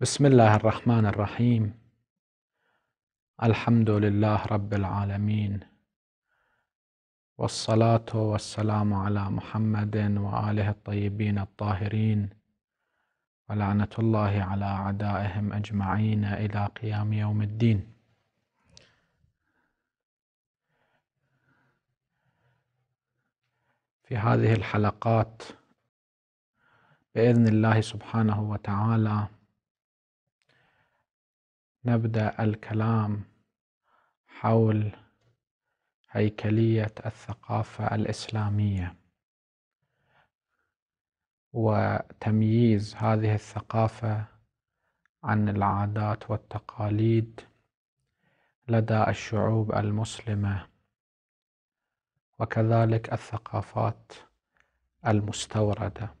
بسم الله الرحمن الرحيم الحمد لله رب العالمين والصلاة والسلام على محمد وآله الطيبين الطاهرين ولعنة الله على أعدائهم أجمعين إلى قيام يوم الدين في هذه الحلقات بإذن الله سبحانه وتعالى نبدأ الكلام حول هيكلية الثقافة الإسلامية وتمييز هذه الثقافة عن العادات والتقاليد لدى الشعوب المسلمة وكذلك الثقافات المستورده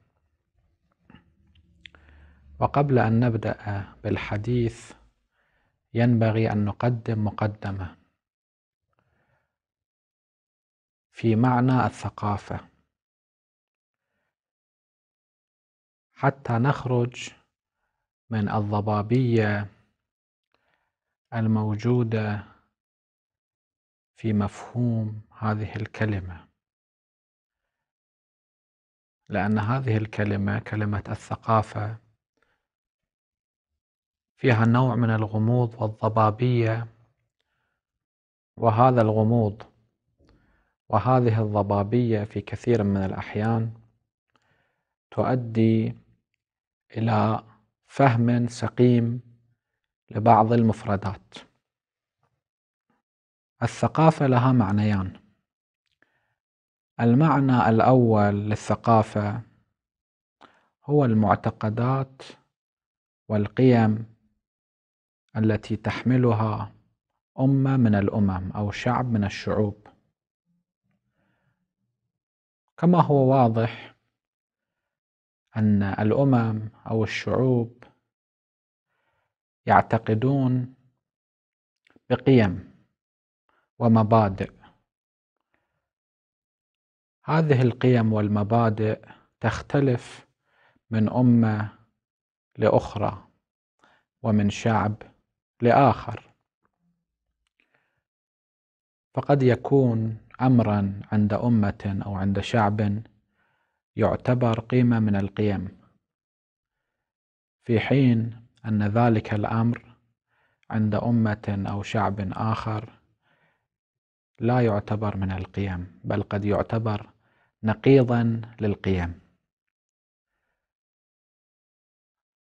وقبل ان نبدا بالحديث ينبغي أن نقدم مقدمة في معنى الثقافة حتى نخرج من الضبابية الموجودة في مفهوم هذه الكلمة لأن هذه الكلمة كلمة الثقافة فيها نوع من الغموض والضبابية وهذا الغموض وهذه الضبابية في كثير من الأحيان تؤدي إلى فهم سقيم لبعض المفردات الثقافة لها معنيان المعنى الأول للثقافة هو المعتقدات والقيم التي تحملها أمة من الأمم أو شعب من الشعوب كما هو واضح أن الأمم أو الشعوب يعتقدون بقيم ومبادئ هذه القيم والمبادئ تختلف من أمة لأخرى ومن شعب لآخر فقد يكون أمرا عند أمة أو عند شعب يعتبر قيمة من القيم في حين أن ذلك الأمر عند أمة أو شعب آخر لا يعتبر من القيم بل قد يعتبر نقيضا للقيم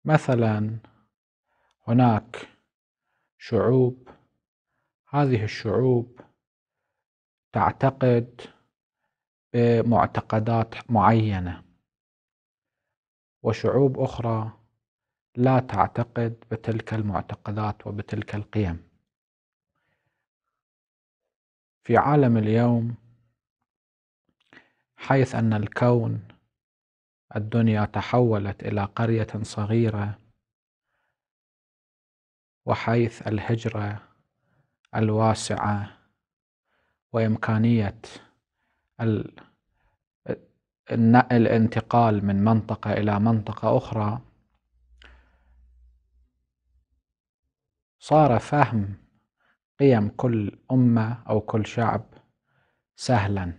مثلا هناك شعوب هذه الشعوب تعتقد بمعتقدات معينه وشعوب اخرى لا تعتقد بتلك المعتقدات وبتلك القيم في عالم اليوم حيث ان الكون الدنيا تحولت الى قريه صغيره وحيث الهجرة الواسعة وإمكانية الانتقال من منطقة إلى منطقة أخرى صار فهم قيم كل أمة أو كل شعب سهلا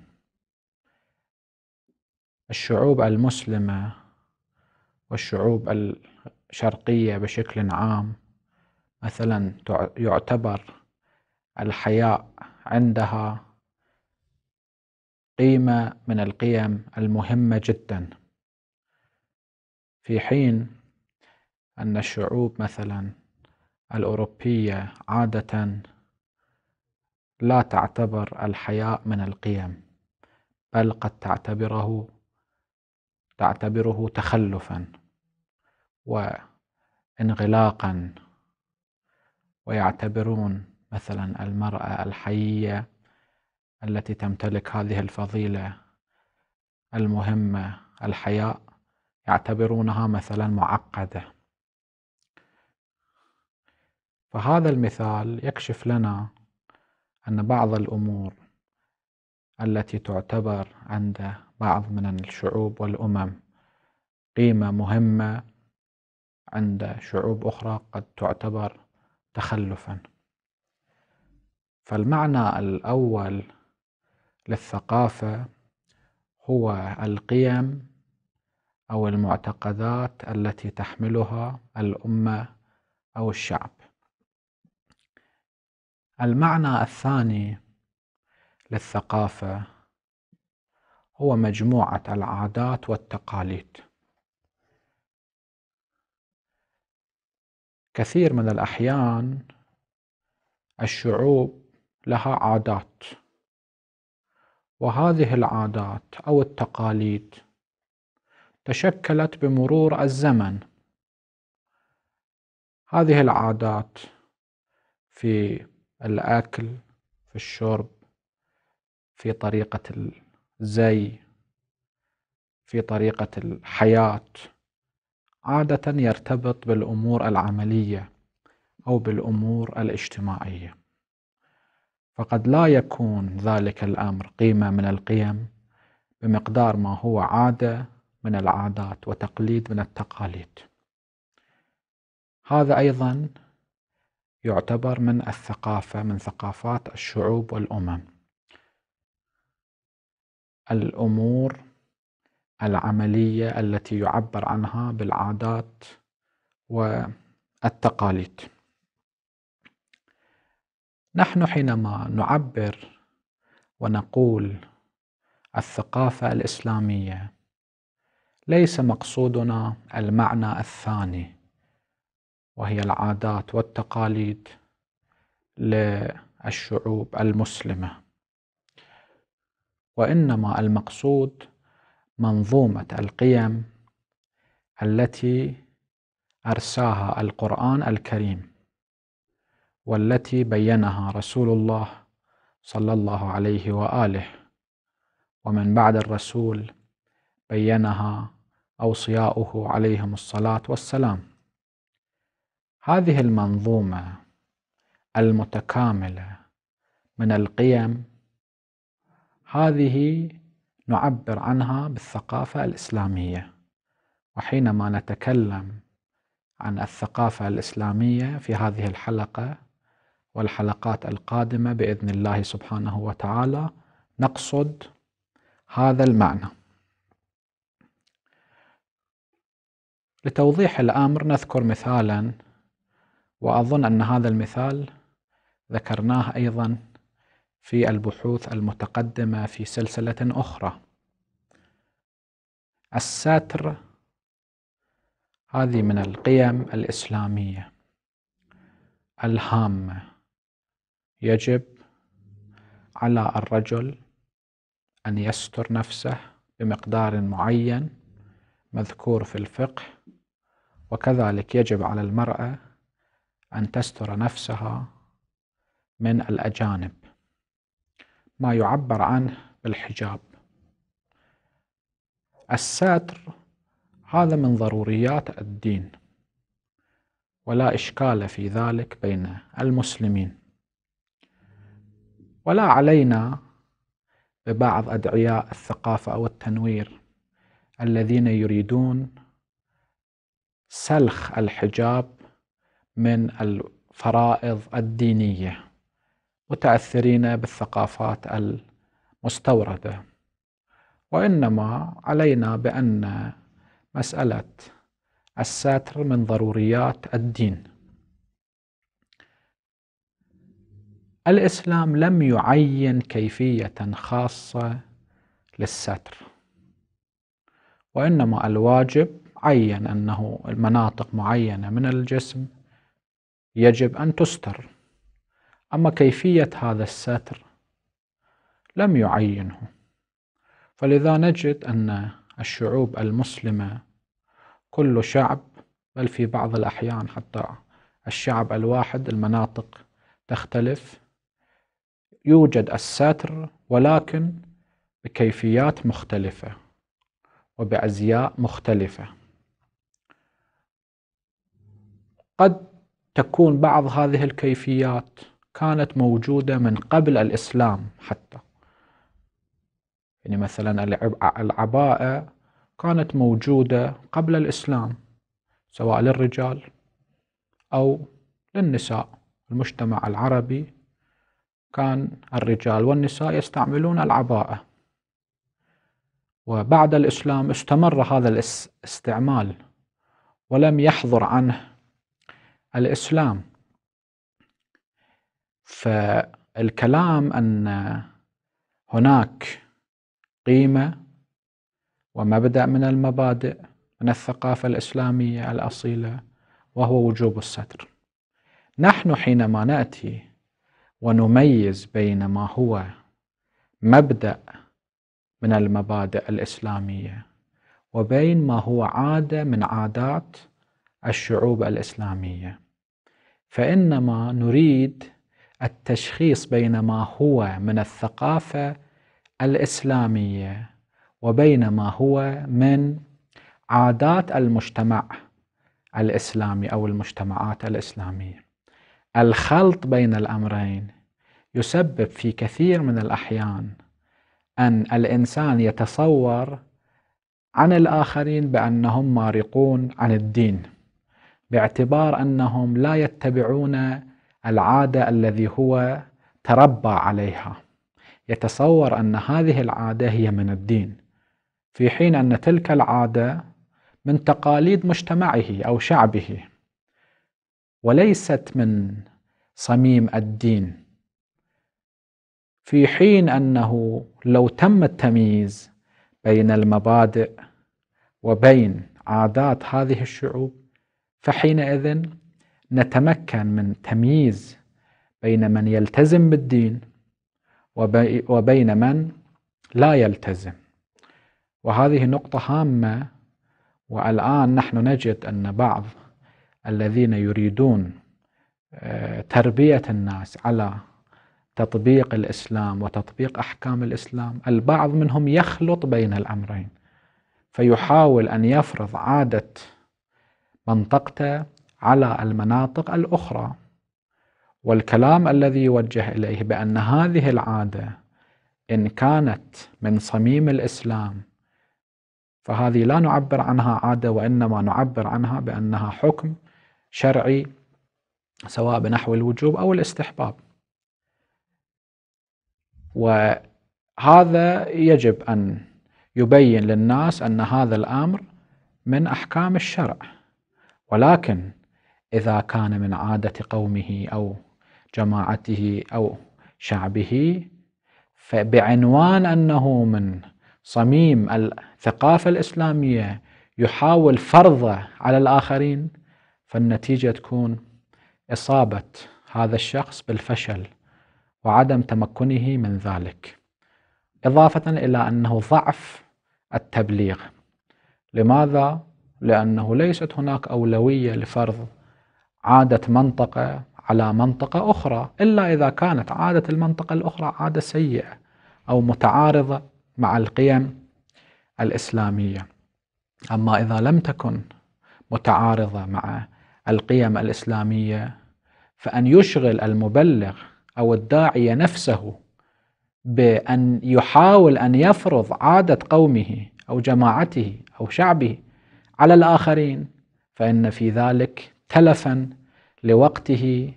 الشعوب المسلمة والشعوب الشرقية بشكل عام مثلا يعتبر الحياء عندها قيمة من القيم المهمة جدا في حين أن الشعوب مثلا الأوروبية عادة لا تعتبر الحياء من القيم بل قد تعتبره تعتبره تخلفا وانغلاقا ويعتبرون مثلا المرأة الحية التي تمتلك هذه الفضيلة المهمة الحياء يعتبرونها مثلا معقدة فهذا المثال يكشف لنا أن بعض الأمور التي تعتبر عند بعض من الشعوب والأمم قيمة مهمة عند شعوب أخرى قد تعتبر تخلفا فالمعنى الاول للثقافه هو القيم او المعتقدات التي تحملها الامه او الشعب المعنى الثاني للثقافه هو مجموعه العادات والتقاليد كثير من الأحيان الشعوب لها عادات وهذه العادات أو التقاليد تشكلت بمرور الزمن هذه العادات في الأكل في الشرب في طريقة الزي في طريقة الحياة عادة يرتبط بالأمور العملية أو بالأمور الاجتماعية فقد لا يكون ذلك الأمر قيمة من القيم بمقدار ما هو عادة من العادات وتقليد من التقاليد هذا أيضا يعتبر من الثقافة من ثقافات الشعوب والأمم الأمور العمليه التي يعبر عنها بالعادات والتقاليد نحن حينما نعبر ونقول الثقافه الاسلاميه ليس مقصودنا المعنى الثاني وهي العادات والتقاليد للشعوب المسلمه وانما المقصود منظومه القيم التي ارساها القران الكريم والتي بينها رسول الله صلى الله عليه واله ومن بعد الرسول بينها اوصياؤه عليهم الصلاه والسلام هذه المنظومه المتكامله من القيم هذه نعبر عنها بالثقافة الإسلامية وحينما نتكلم عن الثقافة الإسلامية في هذه الحلقة والحلقات القادمة بإذن الله سبحانه وتعالى نقصد هذا المعنى لتوضيح الأمر نذكر مثالا وأظن أن هذا المثال ذكرناه أيضا في البحوث المتقدمة في سلسلة أخرى الساتر هذه من القيم الإسلامية الهامة يجب على الرجل أن يستر نفسه بمقدار معين مذكور في الفقه وكذلك يجب على المرأة أن تستر نفسها من الأجانب ما يعبر عنه بالحجاب الساتر هذا من ضروريات الدين ولا إشكال في ذلك بين المسلمين ولا علينا ببعض أدعياء الثقافة أو التنوير الذين يريدون سلخ الحجاب من الفرائض الدينية متاثرين بالثقافات المستورده وانما علينا بان مساله الساتر من ضروريات الدين الاسلام لم يعين كيفيه خاصه للستر وانما الواجب عين انه المناطق معينه من الجسم يجب ان تستر أما كيفية هذا الستر لم يعينه فلذا نجد أن الشعوب المسلمة كل شعب بل في بعض الأحيان حتى الشعب الواحد المناطق تختلف يوجد الستر ولكن بكيفيات مختلفة وبأزياء مختلفة قد تكون بعض هذه الكيفيات كانت موجودة من قبل الإسلام حتى يعني مثلا العباءة كانت موجودة قبل الإسلام سواء للرجال أو للنساء المجتمع العربي كان الرجال والنساء يستعملون العباءة وبعد الإسلام استمر هذا الاستعمال ولم يحضر عنه الإسلام فالكلام أن هناك قيمة ومبدأ من المبادئ من الثقافة الإسلامية الأصيلة وهو وجوب الستر نحن حينما نأتي ونميز بين ما هو مبدأ من المبادئ الإسلامية وبين ما هو عادة من عادات الشعوب الإسلامية فإنما نريد التشخيص بين ما هو من الثقافه الاسلاميه وبين ما هو من عادات المجتمع الاسلامي او المجتمعات الاسلاميه. الخلط بين الامرين يسبب في كثير من الاحيان ان الانسان يتصور عن الاخرين بانهم مارقون عن الدين باعتبار انهم لا يتبعون العادة الذي هو تربى عليها يتصور أن هذه العادة هي من الدين في حين أن تلك العادة من تقاليد مجتمعه أو شعبه وليست من صميم الدين في حين أنه لو تم التمييز بين المبادئ وبين عادات هذه الشعوب فحينئذ نتمكن من تمييز بين من يلتزم بالدين وبين من لا يلتزم وهذه نقطة هامة والآن نحن نجد أن بعض الذين يريدون آه، تربية الناس على تطبيق الإسلام وتطبيق أحكام الإسلام البعض منهم يخلط بين الأمرين فيحاول أن يفرض عادة منطقته على المناطق الأخرى والكلام الذي يوجه إليه بأن هذه العادة إن كانت من صميم الإسلام فهذه لا نعبر عنها عادة وإنما نعبر عنها بأنها حكم شرعي سواء بنحو الوجوب أو الاستحباب وهذا يجب أن يبين للناس أن هذا الأمر من أحكام الشرع ولكن إذا كان من عادة قومه أو جماعته أو شعبه فبعنوان أنه من صميم الثقافة الإسلامية يحاول فرضه على الآخرين فالنتيجة تكون إصابة هذا الشخص بالفشل وعدم تمكنه من ذلك إضافة إلى أنه ضعف التبليغ لماذا؟ لأنه ليست هناك أولوية لفرض عادت منطقة على منطقة أخرى إلا إذا كانت عادة المنطقة الأخرى عادة سيئة أو متعارضة مع القيم الإسلامية أما إذا لم تكن متعارضة مع القيم الإسلامية فأن يشغل المبلغ أو الداعية نفسه بأن يحاول أن يفرض عادة قومه أو جماعته أو شعبه على الآخرين فإن في ذلك تلفا لوقته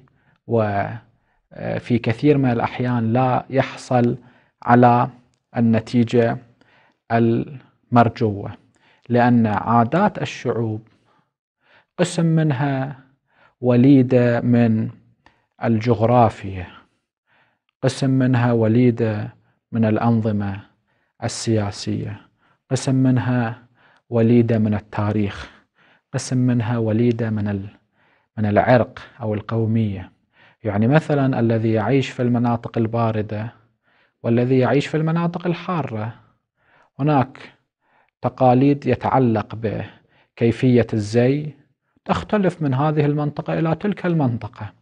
وفي آه، كثير من الأحيان لا يحصل على النتيجة المرجوة لأن عادات الشعوب قسم منها وليدة من الجغرافيا قسم منها وليدة من الأنظمة السياسية قسم منها وليدة من التاريخ قسم منها وليدة من من العرق أو القومية يعني مثلا الذي يعيش في المناطق الباردة والذي يعيش في المناطق الحارة هناك تقاليد يتعلق بكيفية الزي تختلف من هذه المنطقة إلى تلك المنطقة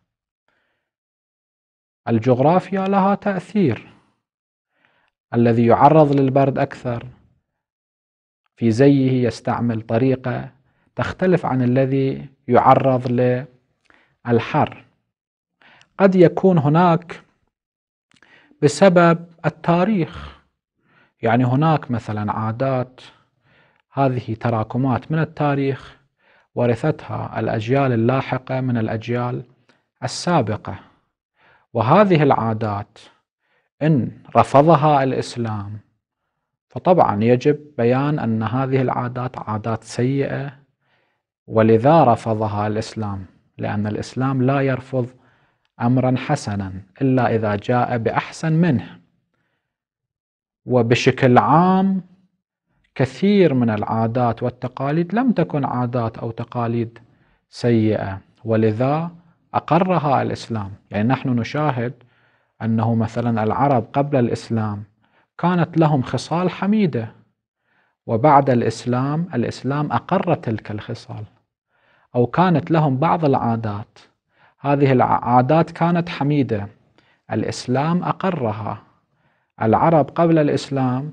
الجغرافيا لها تأثير الذي يعرض للبرد أكثر في زيه يستعمل طريقة تختلف عن الذي يعرض للحر قد يكون هناك بسبب التاريخ يعني هناك مثلا عادات هذه تراكمات من التاريخ ورثتها الاجيال اللاحقه من الاجيال السابقه وهذه العادات ان رفضها الاسلام فطبعا يجب بيان ان هذه العادات عادات سيئه ولذا رفضها الإسلام لأن الإسلام لا يرفض أمرا حسنا إلا إذا جاء بأحسن منه وبشكل عام كثير من العادات والتقاليد لم تكن عادات أو تقاليد سيئة ولذا أقرها الإسلام يعني نحن نشاهد أنه مثلا العرب قبل الإسلام كانت لهم خصال حميدة وبعد الإسلام الإسلام أقر تلك الخصال أو كانت لهم بعض العادات هذه العادات كانت حميدة الإسلام أقرها العرب قبل الإسلام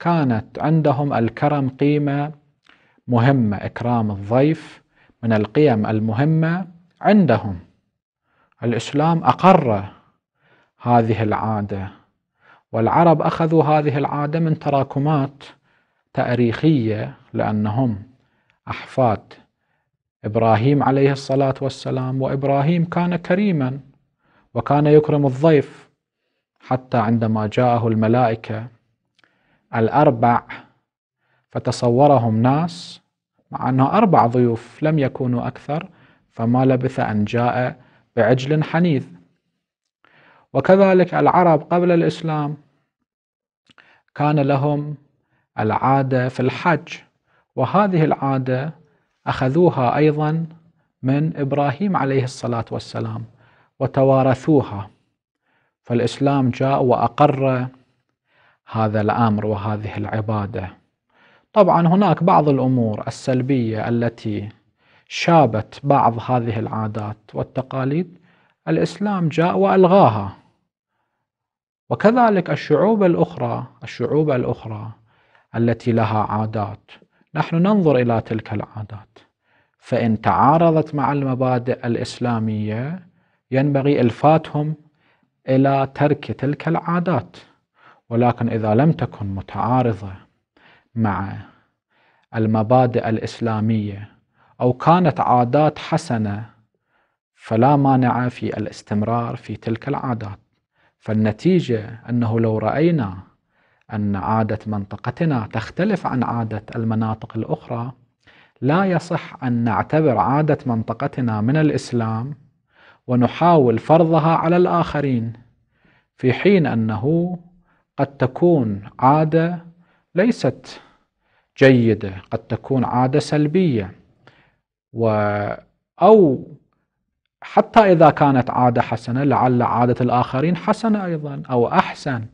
كانت عندهم الكرم قيمة مهمة إكرام الضيف من القيم المهمة عندهم الإسلام أقر هذه العادة والعرب أخذوا هذه العادة من تراكمات تاريخية لأنهم أحفاد ابراهيم عليه الصلاه والسلام وابراهيم كان كريما وكان يكرم الضيف حتى عندما جاءه الملائكه الاربع فتصورهم ناس مع انه اربع ضيوف لم يكونوا اكثر فما لبث ان جاء بعجل حنيذ وكذلك العرب قبل الاسلام كان لهم العاده في الحج وهذه العاده أخذوها أيضا من إبراهيم عليه الصلاة والسلام وتوارثوها فالإسلام جاء وأقر هذا الأمر وهذه العبادة طبعا هناك بعض الأمور السلبية التي شابت بعض هذه العادات والتقاليد الإسلام جاء وألغاها وكذلك الشعوب الأخرى الشعوب الأخرى التي لها عادات نحن ننظر إلى تلك العادات فإن تعارضت مع المبادئ الإسلامية ينبغي إلفاتهم إلى ترك تلك العادات ولكن إذا لم تكن متعارضة مع المبادئ الإسلامية أو كانت عادات حسنة فلا مانع في الاستمرار في تلك العادات فالنتيجة أنه لو رأينا أن عادة منطقتنا تختلف عن عادة المناطق الأخرى لا يصح أن نعتبر عادة منطقتنا من الإسلام ونحاول فرضها على الآخرين في حين أنه قد تكون عادة ليست جيدة قد تكون عادة سلبية و أو حتى إذا كانت عادة حسنة لعل عادة الآخرين حسنة أيضا أو أحسن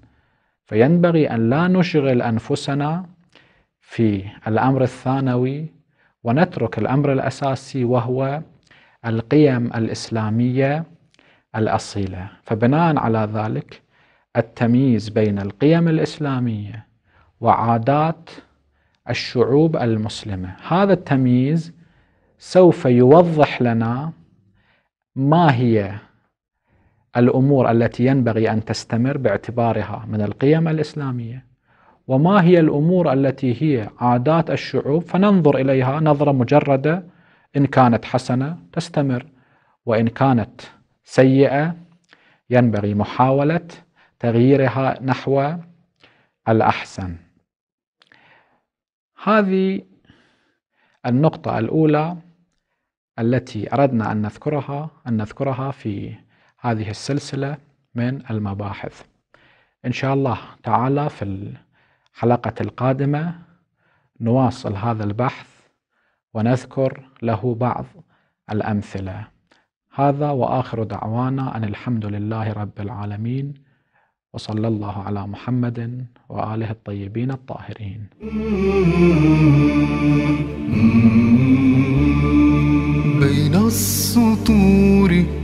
فينبغي أن لا نشغل أنفسنا في الأمر الثانوي ونترك الأمر الأساسي وهو القيم الإسلامية الأصيلة فبناء على ذلك التمييز بين القيم الإسلامية وعادات الشعوب المسلمة هذا التمييز سوف يوضح لنا ما هي الامور التي ينبغي ان تستمر باعتبارها من القيم الاسلاميه وما هي الامور التي هي عادات الشعوب فننظر اليها نظره مجرده ان كانت حسنه تستمر وان كانت سيئه ينبغي محاوله تغييرها نحو الاحسن هذه النقطه الاولى التي اردنا ان نذكرها ان نذكرها في هذه السلسلة من المباحث إن شاء الله تعالى في الحلقة القادمة نواصل هذا البحث ونذكر له بعض الأمثلة هذا وآخر دعوانا أن الحمد لله رب العالمين وصلى الله على محمد وآله الطيبين الطاهرين بين السطور